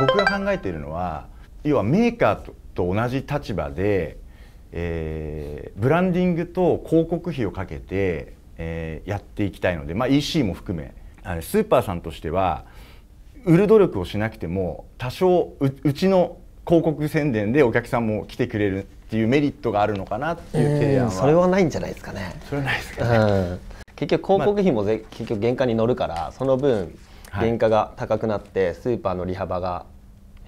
僕が考えているのは要はメーカーと同じ立場で、えー、ブランディングと広告費をかけて、えー、やっていきたいので、まあ、EC も含めあのスーパーさんとしては売る努力をしなくても多少ううちの広告宣伝でお客さんも来てくれるっていうメリットがあるのかなっていう提案はそれはないんじゃないですかねそれはないですかね、うん、結局広告費も、ま結局原価に乗るからその分原価が高くなってスーパーの利幅が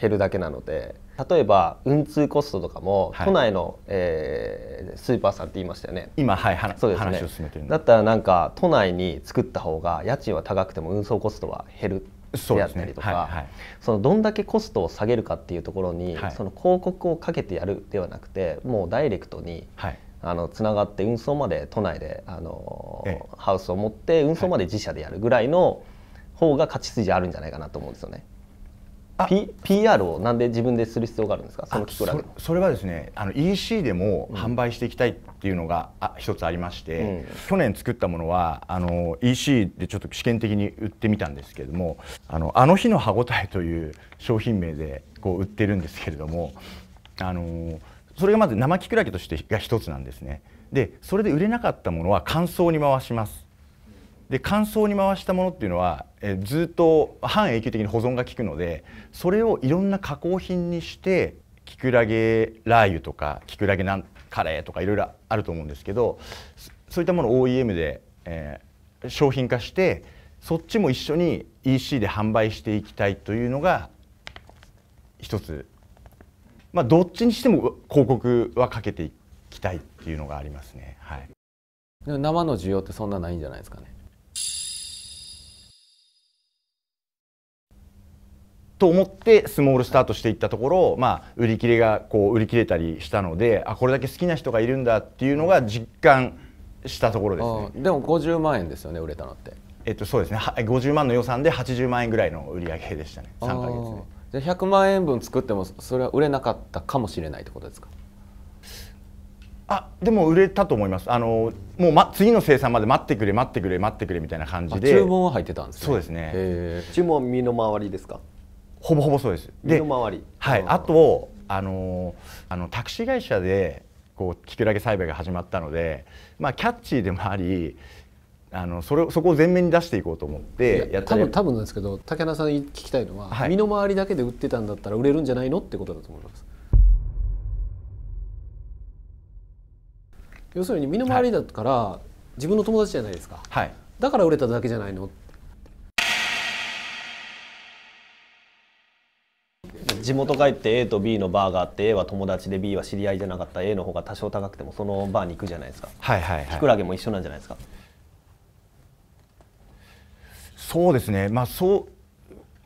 減るだけなので例えば運通コストとかも、都内の、えー、スーパーさんって言いましたよね今はいはそうです、ね、話を進めてるだったらなんか都内に作った方が家賃は高くても運送コストは減るであったりとか、ねはいはい、そのどんだけコストを下げるかっていうところに、はい、その広告をかけてやるではなくてもうダイレクトに、はい、あのつながって運送まで都内であの、ハウスを持って運送まで自社でやるぐらいの、方が勝ち筋あるんじゃないかなと思うんですよね。P、PR をなんで自分でする必要があるんですかそのキクラそれはですねあの EC でも販売していきたいっていうのが、うん、あ一つありまして、うん、去年作ったものはあの EC でちょっと試験的に売ってみたんですけれども「あのあの日の歯ごたえ」という商品名でこう売ってるんですけれどもあのそれがまず生キクラゲとしてが一つなんですね。でそれで売れなかったものは乾燥に回します。で乾燥に回したものっていうのは、えずっと半永久的に保存が効くのでそれをいろんな加工品にしてきくらげラー油とかきくらげなんカレーとかいろいろあると思うんですけどそういったものを OEM で、えー、商品化してそっちも一緒に EC で販売していきたいというのが一つ、まあ、どっちにしても広告はかけていきたいっていうのがありますね。はい、生の需要ってそんなないんじゃないですかね。と思ってスモールスタートしていったところ、まあ、売り切れがこう売り切れたりしたのであこれだけ好きな人がいるんだっていうのが実感したところですねでも50万円ですよね売れたのってえっとそうですね50万の予算で80万円ぐらいの売り上げでしたね3か月ねじゃ100万円分作ってもそれは売れなかったかもしれないってことですかあでも売れたと思いますあのもう、ま、次の生産まで待ってくれ待ってくれ待ってくれみたいな感じで注文は入ってたんです、ね、そうですね注文身の回りですかほぼほぼそうです。で、はい、あとあのあのタクシー会社でこうキクラゲ栽培が始まったので、まあキャッチーでもあり。あのそれそこを前面に出していこうと思ってやった多分多分なんですけど竹原さんに聞きたいのは、はい、身の回りだけで売ってたんだったら売れるんじゃないのってことだと思います要するに身の回りだから、はい、自分の友達じゃないですか、はい、だから売れただけじゃないのっ地元帰って A と B のバーがあって A は友達で B は知り合いじゃなかった A の方が多少高くてもそのバーに行くじゃないですかはいはい、はい、キクラゲも一緒なんじゃないですかそうですねまあそ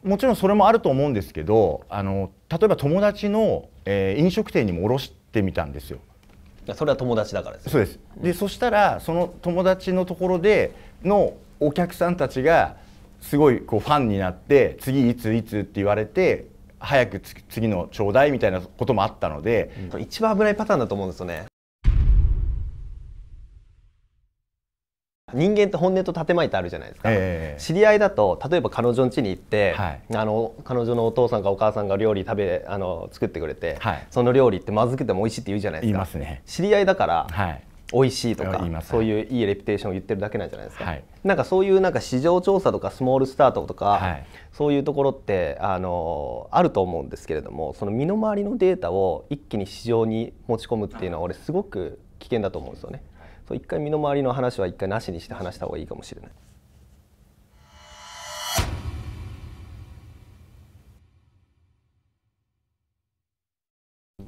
うもちろんそれもあると思うんですけどあの例えば友達の、えー、飲食店にも卸してみたんですよそれは友達だからです、ね、そうですで、うん、そしたらその友達のところでのお客さんたちがすごいこうファンになって次いついつって言われて早く次のちょうだいみたいなこともあったので、うん、一番危ないパターンだと思うんですよね人間って本音と建前ってあるじゃないですか、えー、知り合いだと例えば彼女の家に行って、はい、あの彼女のお父さんかお母さんが料理食べあの作ってくれて、はい、その料理ってまずくても美味しいって言うじゃないですか、ね、知り合いだから、はい美味しいとかそういういいレピュテーションを言ってるだけなんじゃないですか、はい、なんかそういうなんか市場調査とかスモールスタートとか、はい、そういうところってあのあると思うんですけれどもその身の回りのデータを一気に市場に持ち込むっていうのは俺すごく危険だと思うんですよね。一回身の回りの話は一回なしにして話した方がいいかもしれない。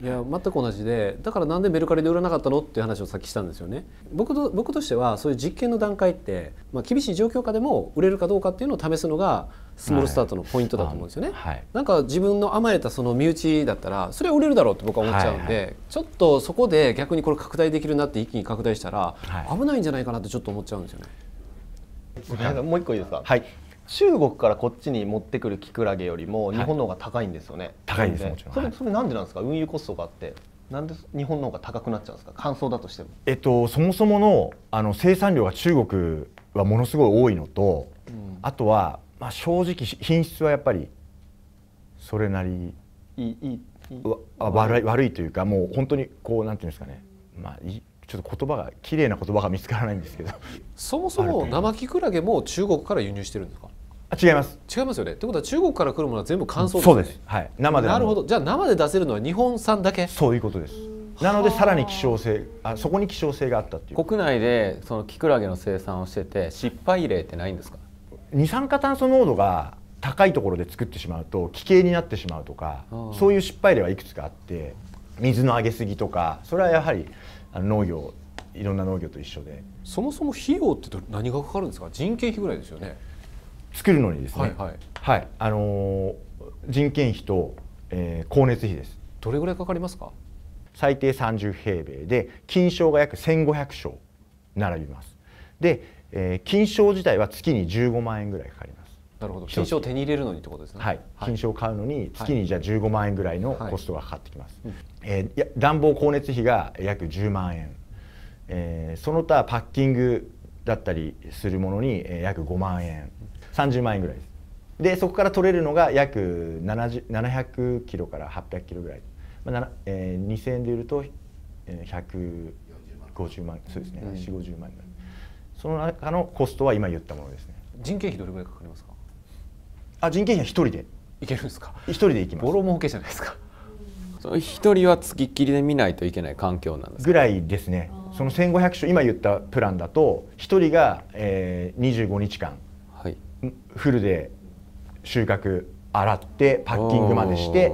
いや全く同じでだからなんでメルカリで売らなかったのっていう話をさっきしたんですよね僕と僕としてはそういう実験の段階って、まあ、厳しい状況下でも売れるかどうかっていうのを試すのがスモールスタートのポイントだと思うんですよね、はい、なんか自分の甘えたその身内だったらそれは売れるだろうって僕は思っちゃうんで、はいはい、ちょっとそこで逆にこれ拡大できるなって一気に拡大したら危ないんじゃないかなってちょっと思っちゃうんですよね、はい、もう一個いいですかはい中国からこっちに持ってくるキクラゲよりも日本の方が高いんですよね、はい、高いですもちろんそれそれなんでなんですか運輸コストがあってなんで日本の方が高くなっちゃうんですか乾燥だとしても、えっと、そもそものあの生産量が中国はものすごい多いのと、うん、あとは、まあ、正直品質はやっぱりそれなりいいい悪い悪いというかもう本当にこうなんていうんですかね、まあ、いちょっと言葉が綺麗な言葉が見つからないんですけどそもそも生キクラゲも中国から輸入してるんですかあ違います違いますよねということは中国から来るものは全部乾燥です、ね、そうですはい生でなるほどじゃあ生で出せるのは日本産だけそういうことですなのでさらに希少性あそこに希少性があったっていう国内でそのキクラゲの生産をしてて失敗例ってないんですか二酸化炭素濃度が高いところで作ってしまうと危険になってしまうとかそういう失敗例はいくつかあって水の上げすぎとかそれはやはり農業いろんな農業と一緒でそもそも費用って何がかかるんですか人件費ぐらいですよね作るのにですね、はい、はいはい、あの人件費と、えー、光熱費です。どれぐらいかかりますか最低30平米で金賞が約1500床並びますで、えー、金賞自体は月に15万円ぐらいかかりますなるほど金賞を手に入れるのにってことですねはい、はい、金賞を買うのに月にじゃあ15万円ぐらいのコストがかかってきます、はい、えー、暖房光熱費が約10万円、えー、その他パッキングだったりするものに約5万円30万円ぐらいですでそこから取れるのが約700キロから800キロぐらい、まあえー、2000円で売ると、え150万そうですね、う五5 0万ぐらいその中のコストは今言ったものですね人件費どれぐらいかかりますかあ人件費は1人でいけるんですか1人でいきますボロ儲けじゃないですか一人は付きっきりで見ないといけない環境なんですぐらいですねその1500種今言ったプランだと1人が、えー、25日間フルで収穫洗ってパッキングまでして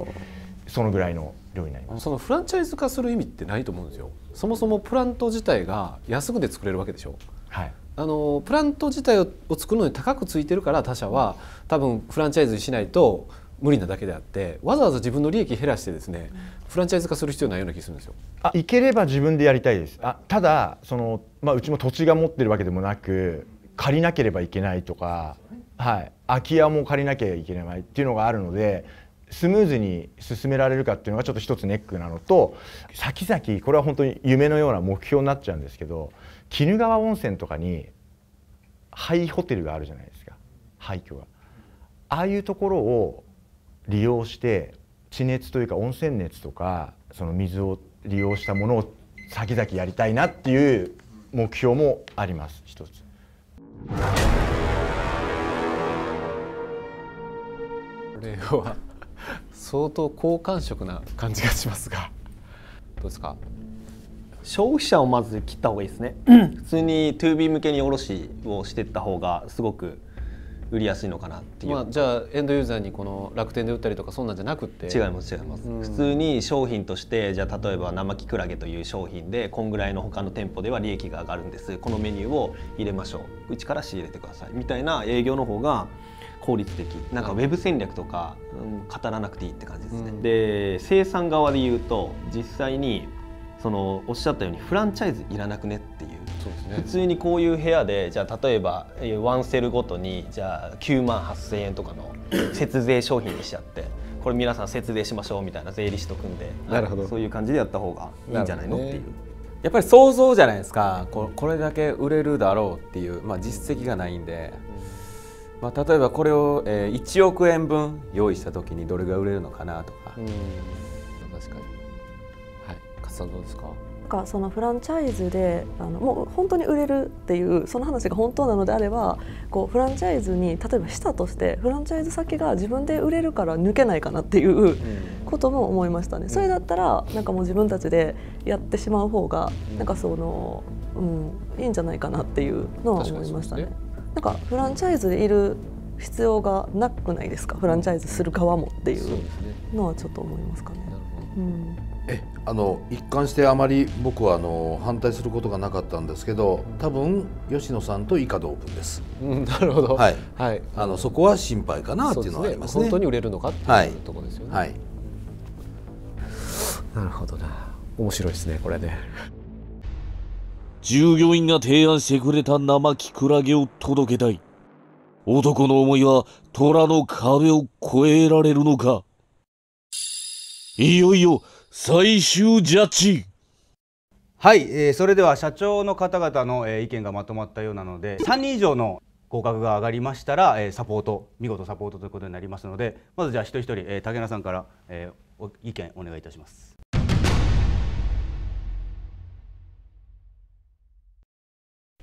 そのぐらいの量になりますそのフランチャイズ化する意味ってないと思うんですよそもそもプラント自体が安くで作れるわけでしょ、はい、あのプラント自体を作るのに高くついてるから他社は多分フランチャイズにしないと無理なだけであってわざわざ自分の利益減らしてですねフランチャイズ化する必要ないような気するんですよあいければ自分でやりたいですあただその、まあ、うちも土地が持ってるわけでもなく借りなければいけないとか、はい、空き家も借りなきゃいけないっていうのがあるのでスムーズに進められるかっていうのがちょっと一つネックなのと先々これは本当に夢のような目標になっちゃうんですけど鬼怒川温泉とかに廃ホテルがあるじゃないですか廃墟が。ああいうところを利用して地熱というか温泉熱とかその水を利用したものを先々やりたいなっていう目標もあります一つ。これは相当好感触な感じがしますがどうですか消費者をまず切った方がいいですね普通に 2B 向けに卸をしていった方がすごく売りやすいのかなっていう、まあ、じゃあエンドユーザーにこの楽天で売ったりとかそんなんじゃなくて違います違います、うん、普通に商品としてじゃあ例えば生きくらげという商品でこんぐらいの他の店舗では利益が上がるんですこのメニューを入れましょううちから仕入れてくださいみたいな営業の方が効率的なんかウェブ戦略とか、うん、語らなくていいって感じですね、うん、で生産側で言うと実際にそのおっしゃったようにフランチャイズいらなくねっていうね、普通にこういう部屋でじゃあ例えばワンセルごとにじゃあ9万8,000円とかの節税商品にしちゃって。これ皆さん節税しましょうみたいな税理士と組んでなるほどそういう感じでやった方がいいんじゃないの、っていうやっぱり想像じゃないですかここれだけ売れるだろうっていう、まあ、実績がないんで、まあ、例えばこれを、え1億円分用意した時にどれが売れるのかなとか。うん確かにはい勝さんどうですかかそのフランチャイズであのもう本当に売れるっていうその話が本当なのであればこうフランチャイズに例えばしたとしてフランチャイズ先が自分で売れるから抜けないかなっていうことも思いましたね。それだったらなんかもう自分たちでやってしまう方がなんかその、うん、いいんじゃないかなっていうのは思いましたね。ねなんかフランチャイズでいる必要がなくないですかフランチャイズする側もっていうのはちょっと思いますかね。うんえあの一貫してあまり僕はあの反対することがなかったんですけど多分吉野さんと以下同分です、うん、なるほどはい、はい、あのそこは心配かなっていうのはありますね、ね、本当に売れるのかっていう、ところですよね、はい、なるほどな面白いですねこれね従業員が提案してくれた生きクラゲを届けたい男の思いは虎の壁を越えられるのかいよいよ最終ジャッジはい、えー、それでは社長の方々の、えー、意見がまとまったようなので3人以上の合格が上がりましたら、えー、サポート見事サポートということになりますのでまずじゃあ一人一人、えー、竹名さんから、えー、意見お願いいたします。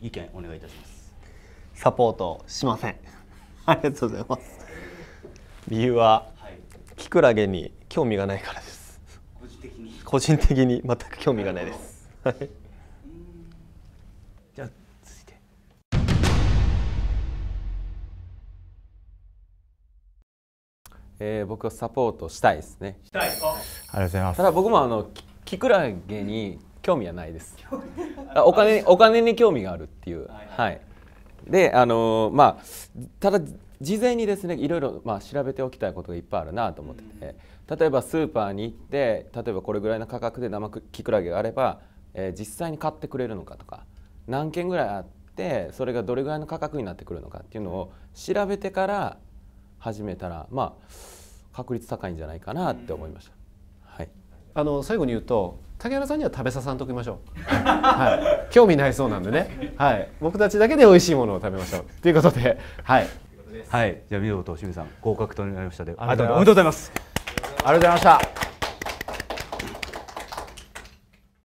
意見お願いいたします。サポートしません。ありがとうございます。理由は、はい、キクラゲに興味がないから個人的に全く興味がないです。はい。じゃあ続いて。えー、僕はサポートしたいですね。したい。ありがとうございます。ただ僕もあのキクラゲに興味はないです。お金お金に興味があるっていう。はい。であのー、まあただ事前にですねいろいろまあ調べておきたいことがいっぱいあるなと思ってて。うん例えばスーパーに行って例えばこれぐらいの価格で生きくらげがあれば、えー、実際に買ってくれるのかとか何件ぐらいあってそれがどれぐらいの価格になってくるのかっていうのを調べてから始めたらまあ確率高いんじゃないかなって思いました。はい、あの最後に言うと竹原さんには食べささんときましょう、はい、興味ないそうなんでね、はい、僕たちだけで美味しいものを食べましょうということで、はい、はい、じゃあ見事清水さん合格となりましたでありがとうございます。ありがとうございました